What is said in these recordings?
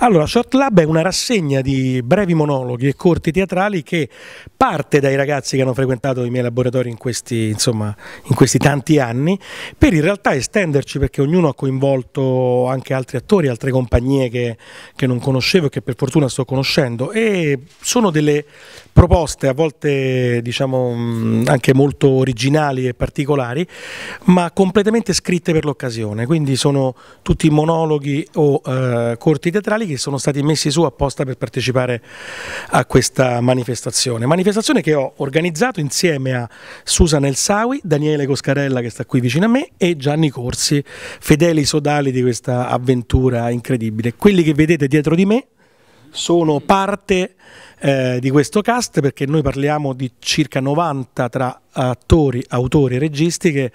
Allora, Short Lab è una rassegna di brevi monologhi e corti teatrali che parte dai ragazzi che hanno frequentato i miei laboratori in questi, insomma, in questi tanti anni, per in realtà estenderci perché ognuno ha coinvolto anche altri attori, altre compagnie che, che non conoscevo e che per fortuna sto conoscendo e sono delle proposte a volte diciamo mm, anche molto originali e particolari, ma completamente scritte per l'occasione, quindi sono tutti monologhi o eh, corti teatrali giornali che sono stati messi su apposta per partecipare a questa manifestazione. Manifestazione che ho organizzato insieme a Susan Elsawi, Daniele Coscarella che sta qui vicino a me e Gianni Corsi, fedeli sodali di questa avventura incredibile. Quelli che vedete dietro di me sono parte eh, di questo cast perché noi parliamo di circa 90 tra attori, autori e registi che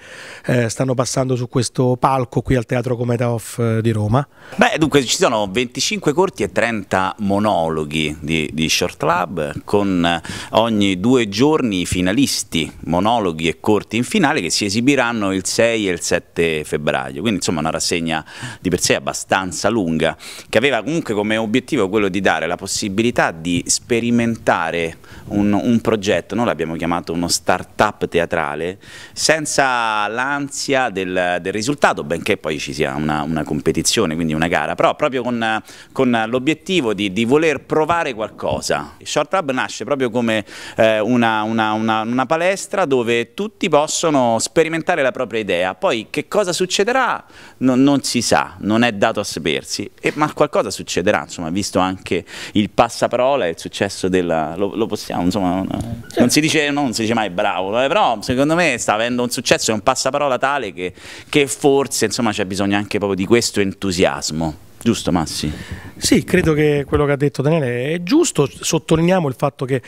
eh, stanno passando su questo palco qui al Teatro Cometa Off eh, di Roma? Beh, dunque ci sono 25 corti e 30 monologhi di, di Short Club con eh, ogni due giorni i finalisti, monologhi e corti in finale che si esibiranno il 6 e il 7 febbraio, quindi insomma una rassegna di per sé abbastanza lunga che aveva comunque come obiettivo quello di dare la possibilità di spiegare sperimentare un, un progetto, noi l'abbiamo chiamato uno start-up teatrale, senza l'ansia del, del, risultato, benché poi ci sia una, una competizione, quindi una gara, però proprio con, con l'obiettivo di, di, voler provare qualcosa. Il Short Hub nasce proprio come eh, una, una, una palestra dove tutti possono sperimentare la propria idea, poi che cosa succederà non, non, si sa, non è dato a sapersi, e, ma qualcosa succederà, insomma, visto anche il passaparola e il successo successo della... Lo, lo possiamo, insomma, eh, certo. non, si dice, non, si dice, mai bravo, eh, però secondo me sta avendo un successo e un passaparola tale che, che forse insomma, c'è bisogno anche proprio di questo entusiasmo. Giusto Massi? Sì, credo che quello che ha detto Daniele è giusto, sottolineiamo il fatto che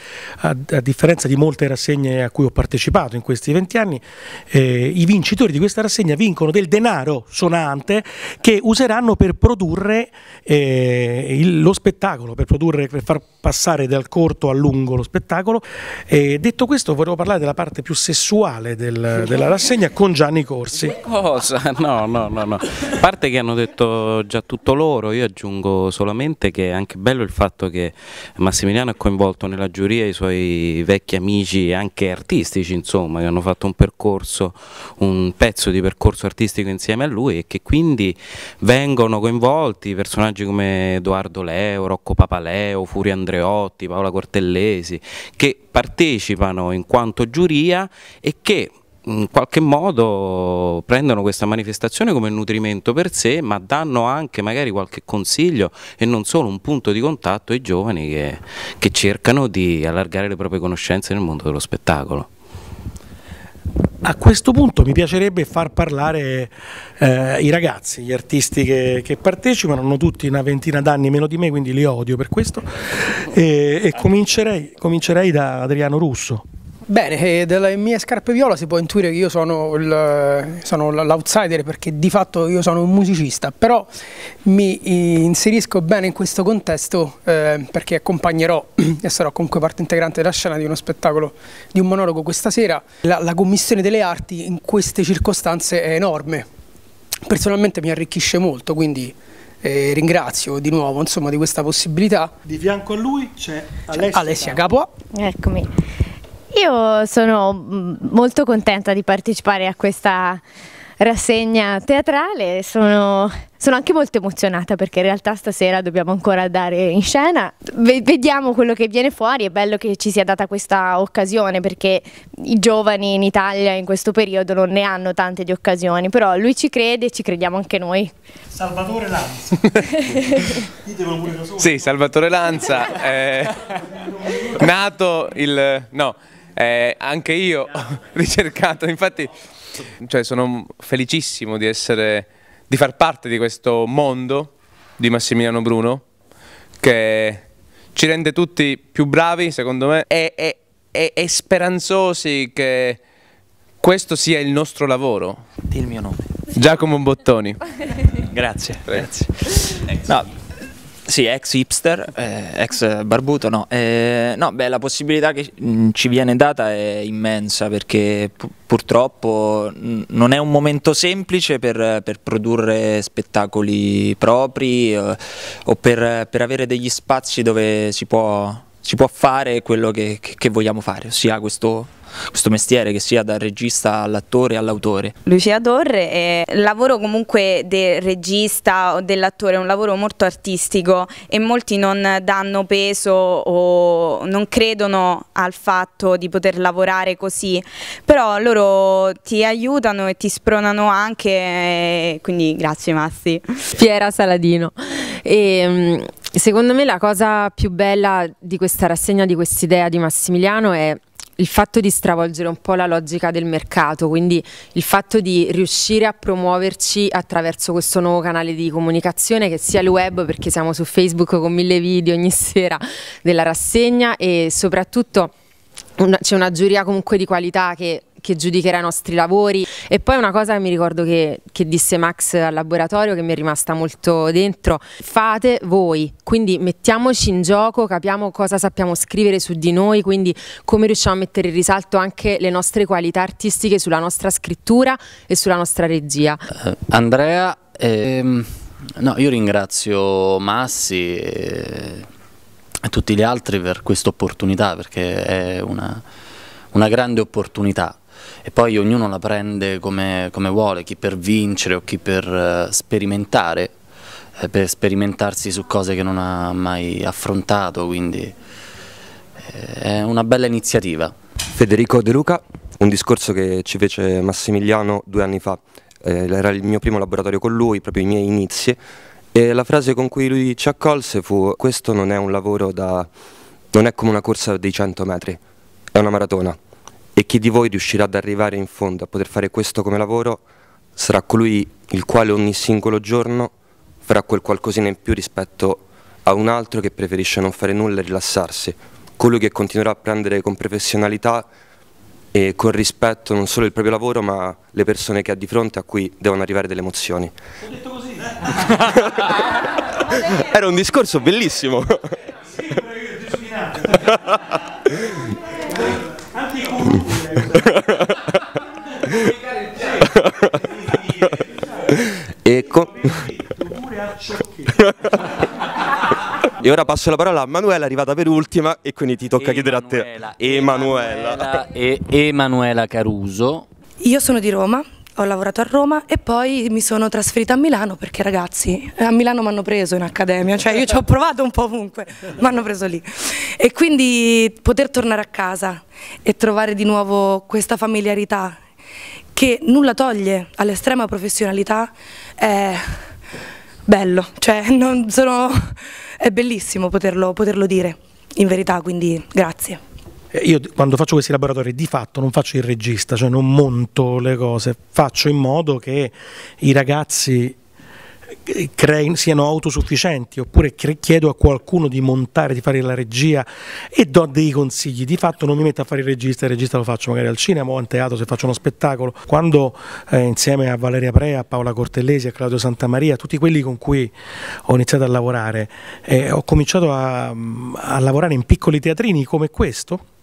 a, a differenza di molte rassegne a cui ho partecipato in questi vent'anni, eh, i vincitori di questa rassegna vincono del denaro sonante che useranno per produrre eh, il, lo spettacolo, per, produrre, per, far passare dal corto al lungo lo spettacolo. Eh, detto questo volevo parlare della parte più sessuale del, della rassegna con Gianni Corsi. Cosa? No, no, no, no. parte che hanno detto già tutto loro loro, io aggiungo solamente che è anche bello il fatto che Massimiliano ha coinvolto nella giuria i suoi vecchi amici anche artistici insomma, che hanno fatto un percorso, un pezzo di percorso artistico insieme a lui e che quindi vengono coinvolti personaggi come Edoardo Leo, Rocco Papaleo, Furio Andreotti, Paola Cortellesi che partecipano in quanto giuria e che in qualche modo prendono questa manifestazione come nutrimento per sé, ma danno anche magari qualche consiglio e non solo un punto di contatto ai giovani che, che cercano di allargare le proprie conoscenze nel mondo dello spettacolo. A questo punto mi piacerebbe far parlare eh, i ragazzi, gli artisti che, che, partecipano, hanno tutti una ventina d'anni meno di me, quindi li odio per questo, e, e comincerei, comincerei da Adriano Russo. Bene, eh, dalle mie scarpe viola si può intuire che io sono, l'outsider perché di fatto io sono un musicista, però mi eh, inserisco bene in questo contesto eh, perché accompagnerò e sarò comunque parte integrante della scena di uno spettacolo, di un monologo questa sera. La, la commissione delle arti in queste circostanze è enorme, personalmente mi arricchisce molto, quindi eh, ringrazio di nuovo insomma, di questa possibilità. Di fianco a lui c'è Alessia, Alessia Capua. Eccomi. Io sono mm, molto contenta di partecipare a questa rassegna teatrale, sono, sono, anche molto emozionata perché in realtà stasera dobbiamo ancora andare in scena, vediamo quello che viene fuori, è bello che ci sia data questa occasione perché i giovani in Italia in questo periodo non ne hanno tante di occasioni, però lui ci crede e ci crediamo anche noi. Salvatore Lanza, ditelo pure da Sì, Salvatore Lanza, eh, nato il... no eh, anche io ho ricercato, infatti cioè, sono felicissimo di, essere, di far parte di questo mondo di Massimiliano Bruno che ci rende tutti più bravi secondo me e, e, e, e speranzosi che questo sia il nostro lavoro. Dì il mio nome. Giacomo Bottoni. grazie. Prego. grazie. No, sì, ex hipster, eh, ex barbuto, no. Eh, no, beh, la possibilità che mm, ci viene data è immensa perché purtroppo non è un momento semplice per, per produrre spettacoli propri eh, o per, per avere degli spazi dove si può si può fare quello che, che, vogliamo fare, ossia questo questo mestiere che sia dal regista all'attore all'autore. Lucia Torre, eh, il lavoro comunque del regista o dell'attore è un lavoro molto artistico e molti non danno peso o non credono al fatto di poter lavorare così, però loro ti aiutano e ti spronano anche, quindi grazie Massi. Fiera Saladino. E, ehm, secondo me la cosa più bella di questa rassegna, di quest'idea di Massimiliano è il fatto di stravolgere un po' la logica del mercato, quindi il fatto di riuscire a promuoverci attraverso questo nuovo canale di comunicazione che sia il web, perché siamo su Facebook con mille video ogni sera della rassegna e soprattutto c'è una giuria comunque di qualità che che giudicherà i nostri lavori e poi una cosa che mi ricordo che, che disse Max al laboratorio, che mi è rimasta molto dentro, fate voi, quindi mettiamoci in gioco, capiamo cosa sappiamo scrivere su di noi, quindi come riusciamo a mettere in risalto anche le nostre qualità artistiche sulla nostra scrittura e sulla nostra regia. Eh, Andrea, ehm, no, io ringrazio Massi. Eh a tutti gli altri per questa opportunità perché è una, una grande opportunità e poi ognuno la prende come, come vuole, chi per vincere o chi per eh, sperimentare, eh, per sperimentarsi su cose che non ha mai affrontato, quindi eh, è una bella iniziativa. Federico De Luca, un discorso che ci fece Massimiliano due anni fa, era il mio primo laboratorio con lui, proprio i miei inizi, e la frase con cui lui ci accolse fu questo non è un lavoro da... non è come una corsa dei 100 metri, è una maratona chi di voi riuscirà ad arrivare in fondo a poter fare questo come lavoro sarà colui il quale ogni singolo giorno farà quel qualcosina in più rispetto a un altro che preferisce non fare nulla e rilassarsi, colui che continuerà a prendere con professionalità e con rispetto non solo il proprio lavoro ma le persone che ha di fronte a cui devono arrivare delle emozioni. Ho detto così? Era un discorso bellissimo. Sì, e E ora passo la parola a Manuela, arrivata per ultima, e quindi ti tocca chiedere a te. Emanuela. Emanuela. E Emanuela Caruso. Io sono di Roma ho lavorato a Roma e poi mi sono trasferita a Milano perché ragazzi a Milano mi hanno preso in accademia, cioè io ci ho provato un po' ovunque, mi hanno preso lì e quindi poter tornare a casa e trovare di nuovo questa familiarità che nulla toglie all'estrema professionalità è bello, cioè sono, è bellissimo poterlo, poterlo dire in verità, quindi grazie. Eh, io quando faccio questi laboratori di fatto non faccio il regista, cioè non monto le cose, faccio in modo che i ragazzi eh, Creino, siano autosufficienti oppure chiedo a qualcuno di montare, di fare la regia e do dei consigli. Di fatto non mi metto a fare il regista, il regista lo faccio magari al cinema o a teatro se faccio uno spettacolo. Quando eh, insieme a Valeria Prea, a Paola Cortellesi, a Claudio Santamaria, tutti quelli con cui ho iniziato a lavorare, eh, ho cominciato a, mm, a lavorare in piccoli teatrini come questo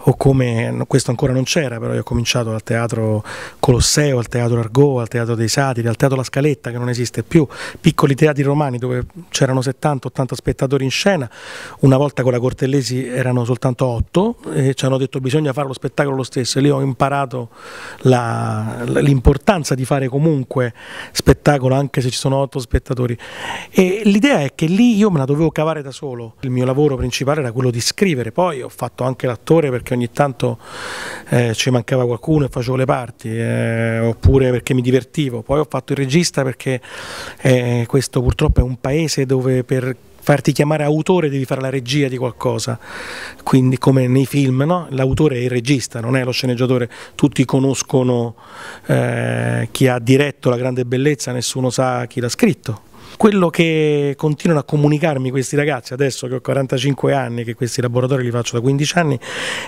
o come questo ancora non c'era, però io ho cominciato al teatro Colosseo, al teatro Argo, al teatro dei Satiri, al teatro La Scaletta che non esiste più, piccoli teatri romani dove c'erano 70-80 spettatori in scena, una volta con la Cortellesi erano soltanto 8 e ci hanno detto bisogna fare lo spettacolo lo stesso e lì ho imparato l'importanza di fare comunque spettacolo anche se ci sono 8 spettatori e l'idea è che lì io me la dovevo cavare da solo, il mio lavoro principale era quello di scrivere, poi ho fatto anche l'attore errore perché ogni tanto eh, ci mancava qualcuno e facevo le parti, eh, oppure perché mi divertivo. Poi ho fatto il regista perché eh, questo purtroppo è un paese dove per farti chiamare autore devi fare la regia di qualcosa, quindi come nei film, no? l'autore è il regista, non è lo sceneggiatore, tutti conoscono eh, chi ha diretto la grande bellezza, nessuno sa chi l'ha scritto. Quello che continuano a comunicarmi questi ragazzi, adesso che ho 45 anni, che questi laboratori li faccio da 15 anni,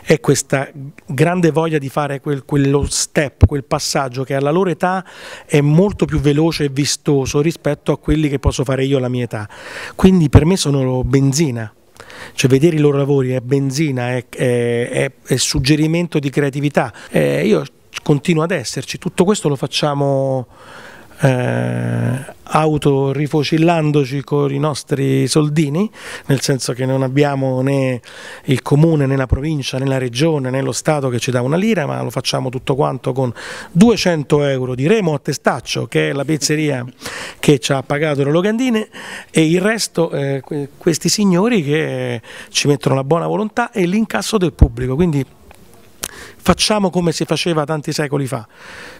è questa grande voglia di fare quel, quello step, quel passaggio che alla loro età è molto più veloce e vistoso rispetto a quelli che posso fare io alla mia età. Quindi per me sono benzina, cioè vedere i loro lavori è benzina, è, è, è suggerimento di creatività. Eh, io continuo ad esserci, tutto questo lo facciamo eh, autorifocillandoci con i nostri soldini, nel senso che non abbiamo né il comune, né la provincia, né la regione, né lo Stato che ci dà una lira, ma lo facciamo tutto quanto con 200 euro di Remo a Testaccio, che è la pizzeria che ci ha pagato le locandine, e il resto eh, questi signori che ci mettono la buona volontà e l'incasso del pubblico. Quindi facciamo come si faceva tanti secoli fa,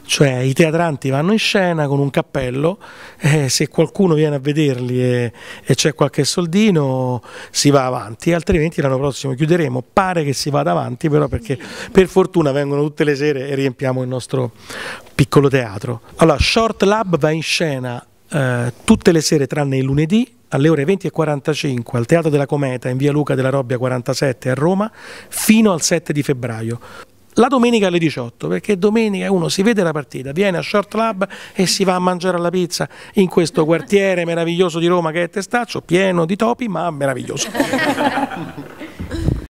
cioè i teatranti vanno in scena con un cappello, eh, se qualcuno viene a vederli e, e c'è qualche soldino si va avanti, altrimenti l'anno prossimo chiuderemo, pare che si vada avanti però perché per fortuna vengono tutte le sere e riempiamo il nostro piccolo teatro. Allora, Short Lab va in scena eh, tutte le sere tranne il lunedì alle ore 20.45 al Teatro della Cometa in via Luca della Robbia 47 a Roma fino al 7 di febbraio la domenica alle 18 perché domenica uno si vede la partita viene a Short Lab e si va a mangiare la pizza in questo quartiere meraviglioso di Roma che è Testaccio pieno di topi ma meraviglioso